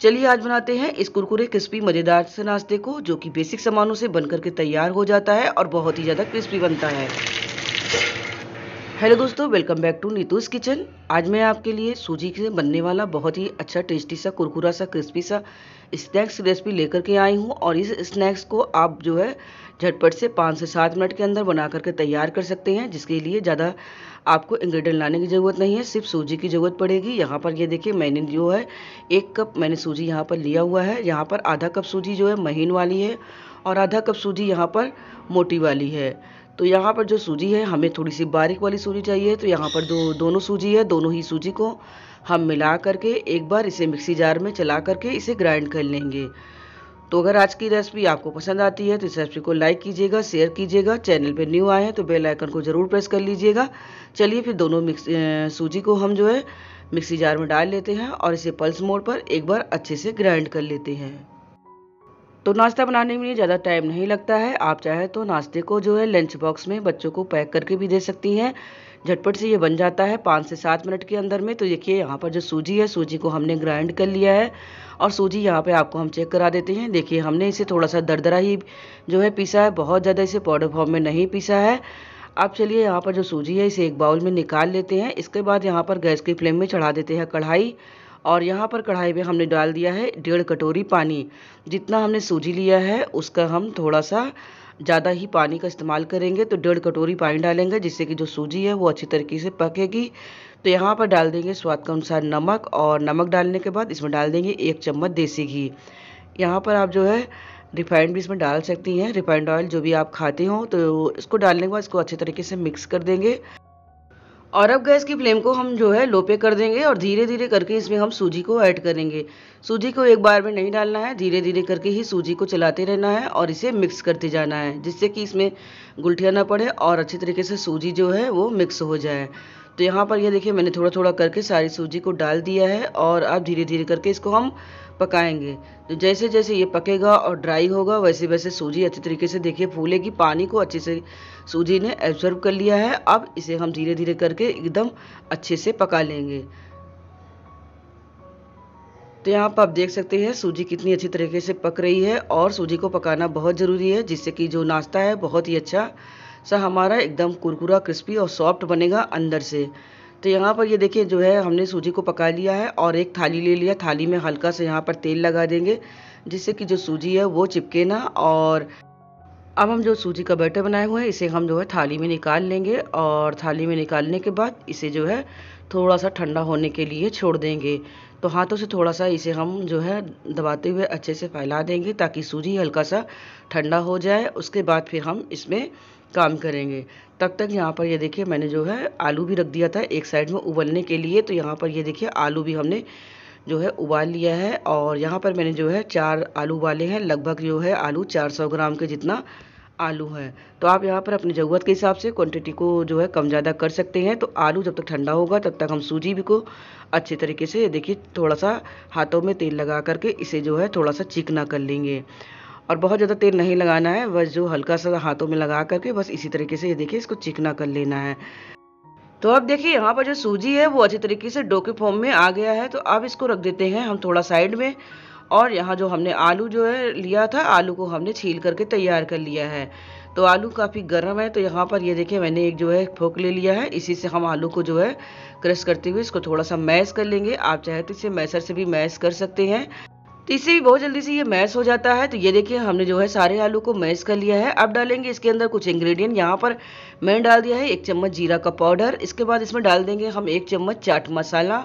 चलिए आज बनाते हैं इस कुरकुरे क्रिस्पी मज़ेदार से नाश्ते को जो कि बेसिक सामानों से बनकर के तैयार हो जाता है और बहुत ही ज़्यादा क्रिस्पी बनता है हेलो दोस्तों welcome back to Neetu's kitchen आज मैं आपके लिए सूजी से बनने वाला बहुत ही अच्छा टेस्टी सा कुरकुरा सा क्रिस्पी सा स्नैक्स रेसिपी लेकर के आई हूँ और इस स्नैक्स को आप जो है झटपट से पाँच से सात मिनट के अंदर बना करके तैयार कर सकते हैं जिसके लिए ज़्यादा आपको इंग्रेडिएंट लाने की ज़रूरत नहीं है सिर्फ सूजी की ज़रूरत पड़ेगी यहाँ पर ये देखिए मैंने जो है एक कप मैंने सूजी यहाँ पर लिया हुआ है यहाँ पर आधा कप सूजी जो है महीन वाली है और आधा कप सूजी यहाँ पर मोटी वाली है तो यहाँ पर जो सूजी है हमें थोड़ी सी बारीक वाली सूजी चाहिए तो यहाँ पर दो दोनों सूजी है दोनों ही सूजी को हम मिला करके एक बार इसे मिक्सी जार में चला करके इसे ग्राइंड कर लेंगे तो अगर आज की रेसिपी आपको पसंद आती है तो इस रेसिपी को लाइक कीजिएगा शेयर कीजिएगा चैनल पर न्यू आए हैं तो बेल आइकन को ज़रूर प्रेस कर लीजिएगा चलिए फिर दोनों मिक्स सूजी को हम जो है मिक्सी जार में डाल लेते हैं और इसे पल्स मोड पर एक बार अच्छे से ग्राइंड कर लेते हैं तो नाश्ता बनाने में ज़्यादा टाइम नहीं लगता है आप चाहे तो नाश्ते को जो है लंच बॉक्स में बच्चों को पैक करके भी दे सकती हैं झटपट से ये बन जाता है पाँच से सात मिनट के अंदर में तो देखिए यहाँ पर जो सूजी है सूजी को हमने ग्राइंड कर लिया है और सूजी यहाँ पे आपको हम चेक करा देते हैं देखिए हमने इसे थोड़ा सा दरदरा ही जो है पीसा है बहुत ज़्यादा इसे पाउडर फॉर्म में नहीं पीसा है अब चलिए यहाँ पर जो सूजी है इसे एक बाउल में निकाल लेते हैं इसके बाद यहाँ पर गैस की फ्लेम में चढ़ा देते हैं कढ़ाई और यहाँ पर कढ़ाई में हमने डाल दिया है डेढ़ कटोरी पानी जितना हमने सूजी लिया है उसका हम थोड़ा सा ज़्यादा ही पानी का इस्तेमाल करेंगे तो डेढ़ कटोरी पानी डालेंगे जिससे कि जो सूजी है वो अच्छी तरीके से पकेगी तो यहाँ पर डाल देंगे स्वाद के अनुसार नमक और नमक डालने के बाद इसमें डाल देंगे एक चम्मच देसी घी यहाँ पर आप जो है रिफाइंड भी इसमें डाल सकती हैं रिफाइंड ऑयल जो भी आप खाते हो तो इसको डालने के बाद इसको अच्छे तरीके से मिक्स कर देंगे और अब गैस की फ्लेम को हम जो है लो पे कर देंगे और धीरे धीरे करके इसमें हम सूजी को ऐड करेंगे सूजी को एक बार में नहीं डालना है धीरे धीरे करके ही सूजी को चलाते रहना है और इसे मिक्स करते जाना है जिससे कि इसमें गुलठिया ना पड़े और अच्छे तरीके से सूजी जो है वो मिक्स हो जाए तो यहाँ पर ये देखिए मैंने थोड़ा थोड़ा करके सारी सूजी को डाल दिया है और अब धीरे धीरे करके इसको हम पकाएंगे तो जैसे जैसे ये पकेगा और ड्राई होगा वैसे वैसे सूजी अच्छे तरीके से देखिए फूलेगी पानी को अच्छे से सूजी ने एब्जर्व कर लिया है अब इसे हम धीरे धीरे करके एकदम अच्छे से पका लेंगे तो यहाँ पर आप देख सकते हैं सूजी कितनी अच्छी तरीके से पक रही है और सूजी को पकाना बहुत ज़रूरी है जिससे कि जो नाश्ता है बहुत ही अच्छा सा हमारा एकदम कुरकुरा क्रिस्पी और सॉफ्ट बनेगा अंदर से तो यहाँ पर ये देखिए जो है हमने सूजी को पका लिया है और एक थाली ले लिया थाली में हल्का सा यहाँ पर तेल लगा देंगे जिससे कि जो सूजी है वो चिपके ना और अब हम जो सूजी का बैटर बनाए हुए हैं इसे हम जो है थाली में निकाल लेंगे और थाली में निकालने के बाद इसे जो है थोड़ा सा ठंडा होने के लिए छोड़ देंगे तो हाथों से थोड़ा सा इसे हम जो है दबाते हुए अच्छे से फैला देंगे ताकि सूजी हल्का सा ठंडा हो जाए उसके बाद फिर हम इसमें काम करेंगे तब तक यहाँ पर ये यह देखिए मैंने जो है आलू भी रख दिया था एक साइड में उबलने के लिए तो यहाँ पर ये यह देखिए आलू भी हमने जो है उबाल लिया है और यहाँ पर मैंने जो है चार आलू उबाले हैं लगभग जो है आलू 400 ग्राम के जितना आलू है तो आप यहाँ पर अपनी ज़रूरत के हिसाब से क्वांटिटी को जो है कम ज़्यादा कर सकते हैं तो आलू जब तक ठंडा होगा तब तक हम सूजी भी को अच्छे तरीके से देखिए थोड़ा सा हाथों में तेल लगा करके इसे जो है थोड़ा सा चिकना कर लेंगे और बहुत ज़्यादा तेल नहीं लगाना है बस जो हल्का सा हाथों में लगा करके बस इसी तरीके से ये देखिए इसको चिकना कर लेना है तो अब देखिए यहाँ पर जो सूजी है वो अच्छे तरीके से डोके फॉर्म में आ गया है तो अब इसको रख देते हैं हम थोड़ा साइड में और यहाँ जो हमने आलू जो है लिया था आलू को हमने छील करके तैयार कर लिया है तो आलू काफ़ी गर्म है तो यहाँ पर ये देखिए मैंने एक जो है फोक ले लिया है इसी से हम आलू को जो है क्रश करते हुए इसको थोड़ा सा मैश कर लेंगे आप चाहे तो इसे मैसर से भी मैश कर सकते हैं तो इससे भी बहुत जल्दी से ये मैश हो जाता है तो ये देखिए हमने जो है सारे आलू को मैश कर लिया है अब डालेंगे इसके अंदर कुछ इंग्रेडिएंट यहाँ पर मैंने डाल दिया है एक चम्मच जीरा का पाउडर इसके बाद इसमें डाल देंगे हम एक चम्मच चाट मसाला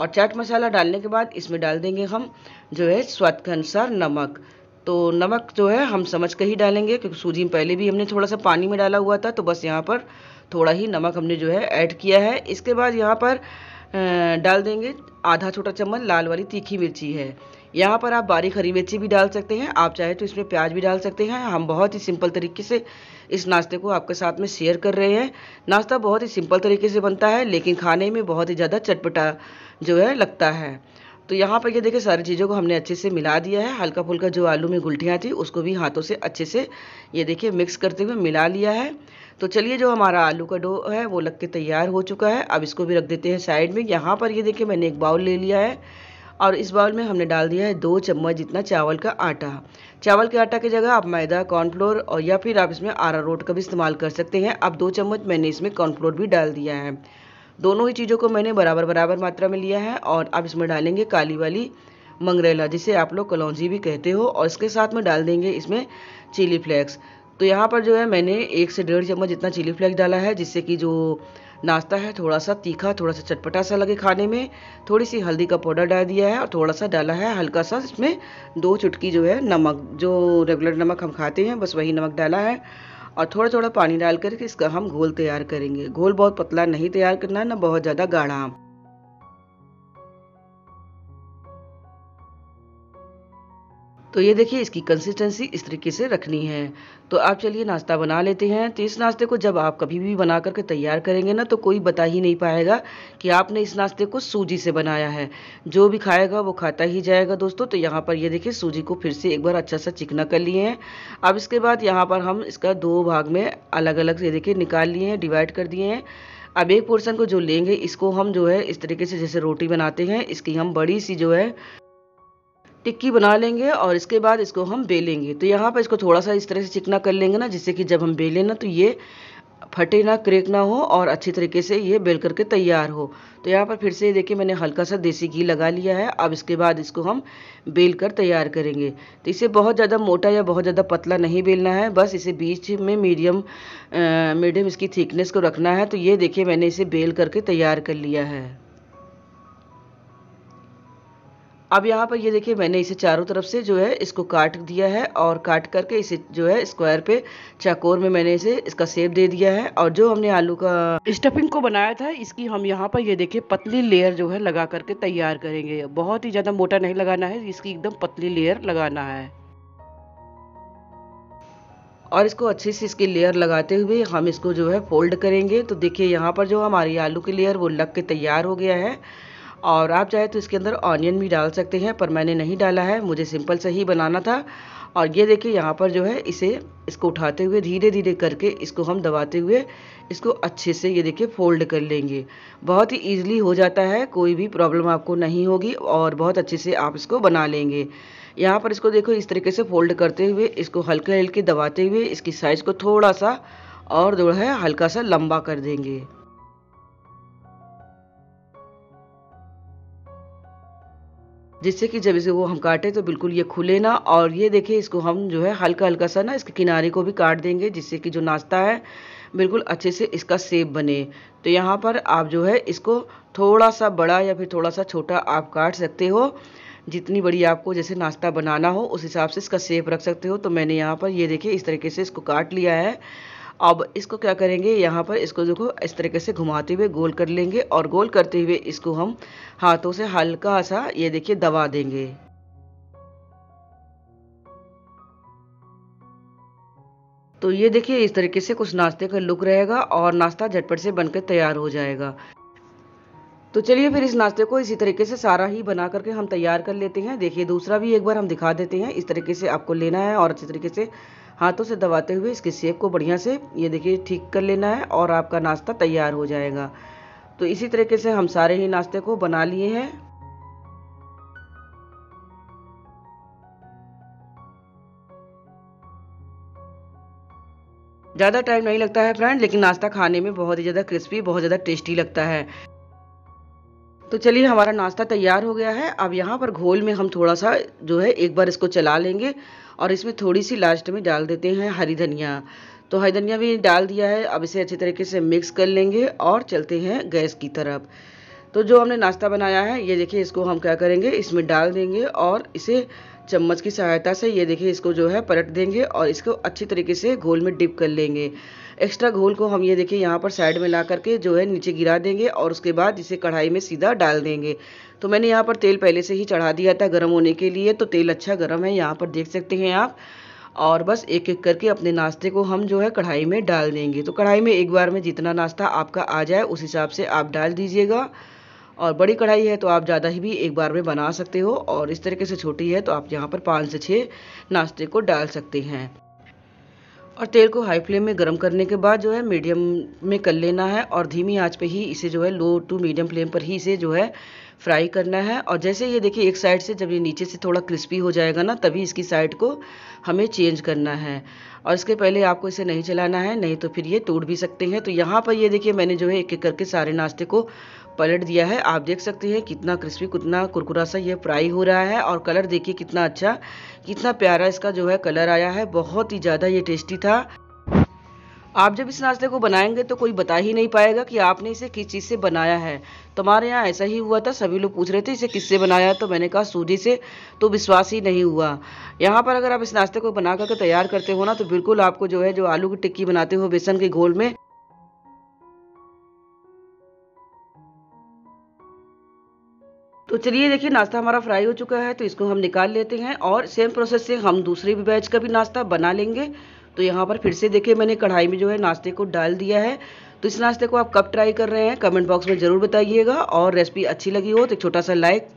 और चाट मसाला डालने के बाद इसमें डाल देंगे हम जो है स्वाद के अनुसार नमक तो नमक जो है हम समझ कर ही डालेंगे क्योंकि सूजी में पहले भी हमने थोड़ा सा पानी में डाला हुआ था तो बस यहाँ पर थोड़ा ही नमक हमने जो है ऐड किया है इसके बाद यहाँ पर डाल देंगे आधा छोटा चम्मच लाल वाली तीखी मिर्ची है यहाँ पर आप बारीक हरी मिर्ची भी डाल सकते हैं आप चाहे तो इसमें प्याज भी डाल सकते हैं हम बहुत ही सिंपल तरीके से इस नाश्ते को आपके साथ में शेयर कर रहे हैं नाश्ता बहुत ही सिंपल तरीके से बनता है लेकिन खाने में बहुत ही ज़्यादा चटपटा जो है लगता है तो यहाँ पर ये देखिए सारी चीज़ों को हमने अच्छे से मिला दिया है हल्का फुल्का जो आलू में गुलटियाँ थी उसको भी हाथों से अच्छे से ये देखिए मिक्स करते हुए मिला लिया है तो चलिए जो हमारा आलू का डो है वो लग के तैयार हो चुका है अब इसको भी रख देते हैं साइड में यहाँ पर ये देखिए मैंने एक बाउल ले लिया है और इस बाउल में हमने डाल दिया है दो चम्मच जितना चावल का आटा चावल के आटा की जगह आप मैदा कॉर्नफ्लोर और या फिर आप इसमें आरा रोट का भी इस्तेमाल कर सकते हैं अब दो चम्मच मैंने इसमें कॉर्नफ्लोर भी डाल दिया है दोनों ही चीज़ों को मैंने बराबर बराबर मात्रा में लिया है और अब इसमें डालेंगे काली वाली मंगरेला जिसे आप लोग कलौजी भी कहते हो और इसके साथ में डाल देंगे इसमें चिली फ्लेक्स तो यहाँ पर जो है मैंने एक से डेढ़ चम्मच जितना चिली फ्लेक्स डाला है जिससे कि जो नाश्ता है थोड़ा सा तीखा थोड़ा सा चटपटा सा लगे खाने में थोड़ी सी हल्दी का पाउडर डाल दिया है और थोड़ा सा डाला है हल्का सा इसमें दो चुटकी जो है नमक जो रेगुलर नमक हम खाते हैं बस वही नमक डाला है और थोड़ा थोड़ा पानी डाल करके इसका हम घोल तैयार करेंगे घोल बहुत पतला नहीं तैयार करना है ना बहुत ज़्यादा गाढ़ा तो ये देखिए इसकी कंसिस्टेंसी इस तरीके से रखनी है तो आप चलिए नाश्ता बना लेते हैं तो इस नाश्ते को जब आप कभी भी बना करके तैयार करेंगे ना तो कोई बता ही नहीं पाएगा कि आपने इस नाश्ते को सूजी से बनाया है जो भी खाएगा वो खाता ही जाएगा दोस्तों तो यहाँ पर ये देखिए सूजी को फिर से एक बार अच्छा सा चिकना कर लिए हैं अब इसके बाद यहाँ पर हम इसका दो भाग में अलग अलग से देखिए निकाल लिए हैं डिवाइड कर दिए हैं अब एक पोर्सन को जो लेंगे इसको हम जो है इस तरीके से जैसे रोटी बनाते हैं इसकी हम बड़ी सी जो है टिक्की बना लेंगे और इसके बाद इसको हम बेलेंगे तो यहाँ पर इसको थोड़ा सा इस तरह से चिकना कर लेंगे ना जिससे कि जब हम बेलें ना तो ये फटे ना क्रेक ना हो और अच्छी तरीके से ये बेल करके तैयार हो तो यहाँ पर फिर से देखिए मैंने हल्का सा देसी घी लगा लिया है अब इसके बाद इसको हम बेल कर तैयार करेंगे तो इसे बहुत ज़्यादा मोटा या बहुत ज़्यादा पतला नहीं बेलना है बस इसे बीच में मीडियम मीडियम इसकी थिकनेस को रखना है तो ये देखिए मैंने इसे बेल करके तैयार कर लिया है अब यहाँ पर ये देखिए मैंने इसे चारों तरफ से जो है इसको काट दिया है और काट करके इसे जो है स्क्वायर पे चाकोर में मैंने इसे इसका सेप दे दिया है और जो हमने आलू का स्टफिंग को बनाया था इसकी हम यहाँ पर ये देखिए पतली लेयर जो है लगा करके तैयार करेंगे बहुत ही ज़्यादा मोटा नहीं लगाना है इसकी एकदम पतली लेयर लगाना है और इसको अच्छे से इसकी लेयर लगाते हुए हम इसको जो है फोल्ड करेंगे तो देखिए यहाँ पर जो हमारी आलू की लेयर वो लग के तैयार हो गया है और आप चाहे तो इसके अंदर ऑनियन भी डाल सकते हैं पर मैंने नहीं डाला है मुझे सिंपल से ही बनाना था और ये देखिए यहाँ पर जो है इसे इसको उठाते हुए धीरे धीरे करके इसको हम दबाते हुए इसको अच्छे से ये देखिए फोल्ड कर लेंगे बहुत ही ईजिली हो जाता है कोई भी प्रॉब्लम आपको नहीं होगी और बहुत अच्छे से आप इसको बना लेंगे यहाँ पर इसको देखो इस तरीके से फोल्ड करते हुए इसको हल्के हल्के दबाते हुए इसकी साइज़ को थोड़ा सा और जो है हल्का सा लंबा कर देंगे जिससे कि जब इसे वो हम काटें तो बिल्कुल ये खुले ना और ये देखिए इसको हम जो है हल्का हल्का सा ना इसके किनारे को भी काट देंगे जिससे कि जो नाश्ता है बिल्कुल अच्छे से इसका सेब बने तो यहाँ पर आप जो है इसको थोड़ा सा बड़ा या फिर थोड़ा सा छोटा आप काट सकते हो जितनी बड़ी आपको जैसे नाश्ता बनाना हो उस हिसाब से इसका सेप रख सकते हो तो मैंने यहाँ पर ये देखिए इस तरीके से इसको काट लिया है अब इसको क्या करेंगे यहाँ पर इसको देखो इस तरीके से घुमाते हुए गोल कर लेंगे और गोल करते हुए इसको हम हाथों से हल्का सा ये देखिए दबा देंगे तो ये देखिए इस तरीके से कुछ नाश्ते का लुक रहेगा और नाश्ता झटपट से बनकर तैयार हो जाएगा तो चलिए फिर इस नाश्ते को इसी तरीके से सारा ही बना करके हम तैयार कर लेते हैं देखिए दूसरा भी एक बार हम दिखा देते हैं इस तरीके से आपको लेना है और अच्छे तरीके से हाथों से दबाते हुए इसके सेब को बढ़िया से ये देखिए ठीक कर लेना है और आपका नाश्ता तैयार हो जाएगा तो इसी तरीके से हम सारे ही नाश्ते को बना लिए हैं ज़्यादा टाइम नहीं लगता है फ्रेंड लेकिन नाश्ता खाने में बहुत ही ज़्यादा क्रिस्पी बहुत ज़्यादा टेस्टी लगता है तो चलिए हमारा नाश्ता तैयार हो गया है अब यहाँ पर घोल में हम थोड़ा सा जो है एक बार इसको चला लेंगे और इसमें थोड़ी सी लास्ट में डाल देते हैं हरी धनिया तो हरी धनिया भी डाल दिया है अब इसे अच्छे तरीके से मिक्स कर लेंगे और चलते हैं गैस की तरफ तो जो हमने नाश्ता बनाया है ये देखिए इसको हम क्या करेंगे इसमें डाल देंगे और इसे चम्मच की सहायता से ये देखिए इसको जो है पलट देंगे और इसको अच्छी तरीके से घोल में डिप कर लेंगे एक्स्ट्रा घोल को हम ये देखिए यहाँ पर साइड में ला करके जो है नीचे गिरा देंगे और उसके बाद इसे कढ़ाई में सीधा डाल देंगे तो मैंने यहाँ पर तेल पहले से ही चढ़ा दिया था गर्म होने के लिए तो तेल अच्छा गर्म है यहाँ पर देख सकते हैं आप और बस एक एक करके अपने नाश्ते को हम जो है कढ़ाई में डाल देंगे तो कढ़ाई में एक बार में जितना नाश्ता आपका आ जाए उस हिसाब से आप डाल दीजिएगा और बड़ी कढ़ाई है तो आप ज़्यादा ही भी एक बार में बना सकते हो और इस तरीके से छोटी है तो आप यहाँ पर पाँच से छः नाश्ते को डाल सकते हैं और तेल को हाई फ्लेम में गर्म करने के बाद जो है मीडियम में कर लेना है और धीमी आंच पे ही इसे जो है लो टू मीडियम फ्लेम पर ही इसे जो है फ्राई करना है और जैसे ये देखिए एक साइड से जब ये नीचे से थोड़ा क्रिस्पी हो जाएगा ना तभी इसकी साइड को हमें चेंज करना है और इसके पहले आपको इसे नहीं चलाना है नहीं तो फिर ये टूट भी सकते हैं तो यहाँ पर ये देखिए मैंने जो है एक एक करके सारे नाश्ते को पलट दिया है आप देख सकते हैं कितना क्रिस्पी कितना कुरकुरा सा ये फ्राई हो रहा है और कलर देखिए कितना अच्छा कितना प्यारा इसका जो है कलर आया है बहुत ही ज़्यादा ये टेस्टी था आप जब इस नाश्ते को बनाएंगे तो कोई बता ही नहीं पाएगा कि आपने इसे किस चीज़ से बनाया है तो हमारे यहाँ ऐसा ही हुआ था सभी लोग पूछ रहे थे इसे किससे बनाया तो मैंने कहा सूजी से तो विश्वास ही नहीं हुआ यहाँ पर अगर आप इस नाश्ते को बना करके तैयार करते हो ना तो बिल्कुल आपको जो है जो आलू की टिक्की बनाते हो बेसन के घोल में तो चलिए देखिए नाश्ता हमारा फ्राई हो चुका है तो इसको हम निकाल लेते हैं और सेम प्रोसेस से हम दूसरे भी बैच का भी नाश्ता बना लेंगे तो यहाँ पर फिर से देखिए मैंने कढ़ाई में जो है नाश्ते को डाल दिया है तो इस नाश्ते को आप कब ट्राई कर रहे हैं कमेंट बॉक्स में ज़रूर बताइएगा और रेसिपी अच्छी लगी हो तो एक छोटा सा लाइक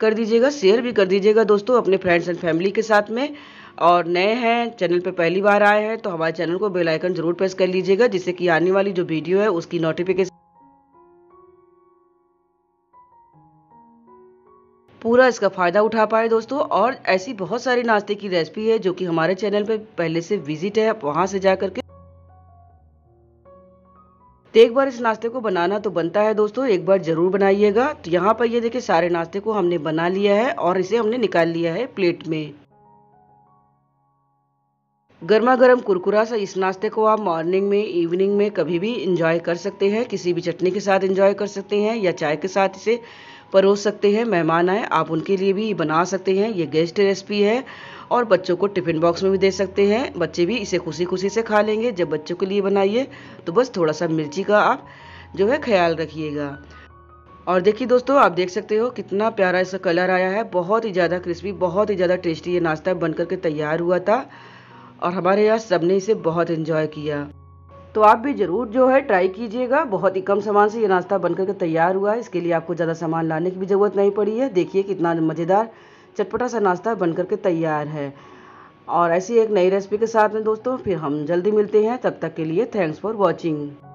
कर दीजिएगा शेयर भी कर दीजिएगा दोस्तों अपने फ्रेंड्स एंड फैमिली के साथ में और नए हैं चैनल पर पहली बार आए हैं तो हमारे चैनल को बेलाइकन जरूर प्रेस कर लीजिएगा जिससे कि आने वाली जो वीडियो है उसकी नोटिफिकेशन पूरा इसका फ़ायदा उठा पाए दोस्तों और ऐसी बहुत सारी नाश्ते की रेसिपी है जो कि हमारे चैनल पे पहले से विजिट है आप वहाँ से जा करके तो एक बार इस नाश्ते को बनाना तो बनता है दोस्तों एक बार ज़रूर बनाइएगा तो यहाँ पर ये देखिए सारे नाश्ते को हमने बना लिया है और इसे हमने निकाल लिया है प्लेट में गर्मा गर्म कुरकुरा सा इस नाश्ते को आप मॉर्निंग में इवनिंग में कभी भी इंजॉय कर सकते हैं किसी भी चटनी के साथ इंजॉय कर सकते हैं या चाय के साथ इसे परोस सकते हैं मेहमान आए आप उनके लिए भी बना सकते हैं ये गेस्ट रेसिपी है और बच्चों को टिफ़िन बॉक्स में भी दे सकते हैं बच्चे भी इसे खुशी खुशी से खा लेंगे जब बच्चों के लिए बनाइए तो बस थोड़ा सा मिर्ची का आप जो है ख्याल रखिएगा और देखिए दोस्तों आप देख सकते हो कितना प्यारा इसका कलर आया है बहुत ही ज़्यादा क्रिस्पी बहुत ही ज़्यादा टेस्टी ये नाश्ता बन करके तैयार हुआ था और हमारे यहाँ सब ने इसे बहुत इन्जॉय किया तो आप भी ज़रूर जो है ट्राई कीजिएगा बहुत ही कम सामान से ये नाश्ता बनकर के तैयार हुआ है इसके लिए आपको ज़्यादा सामान लाने की भी ज़रूरत नहीं पड़ी है देखिए कितना मज़ेदार चटपटा सा नाश्ता बनकर के तैयार है और ऐसी एक नई रेसिपी के साथ में दोस्तों फिर हम जल्दी मिलते हैं तब तक के लिए थैंक्स फॉर वॉचिंग